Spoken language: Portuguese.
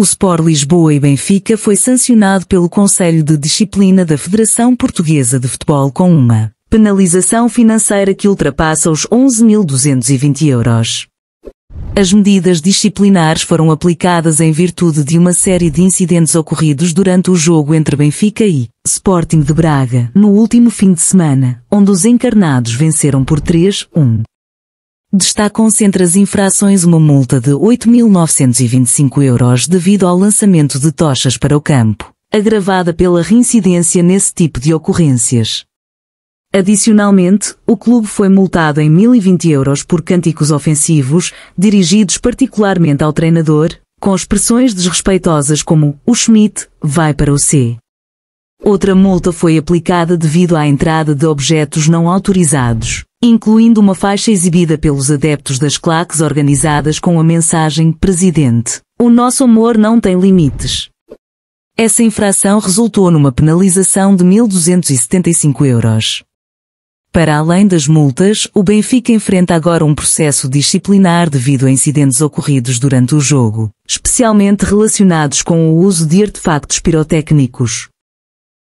o Sport Lisboa e Benfica foi sancionado pelo Conselho de Disciplina da Federação Portuguesa de Futebol com uma penalização financeira que ultrapassa os 11.220 euros. As medidas disciplinares foram aplicadas em virtude de uma série de incidentes ocorridos durante o jogo entre Benfica e Sporting de Braga no último fim de semana, onde os encarnados venceram por 3-1 destacam-se entre as infrações uma multa de 8.925 euros devido ao lançamento de tochas para o campo, agravada pela reincidência nesse tipo de ocorrências. Adicionalmente, o clube foi multado em 1.020 euros por cânticos ofensivos, dirigidos particularmente ao treinador, com expressões desrespeitosas como o Schmidt vai para o C. Outra multa foi aplicada devido à entrada de objetos não autorizados incluindo uma faixa exibida pelos adeptos das claques organizadas com a mensagem Presidente, o nosso amor não tem limites. Essa infração resultou numa penalização de 1.275 euros. Para além das multas, o Benfica enfrenta agora um processo disciplinar devido a incidentes ocorridos durante o jogo, especialmente relacionados com o uso de artefactos pirotécnicos.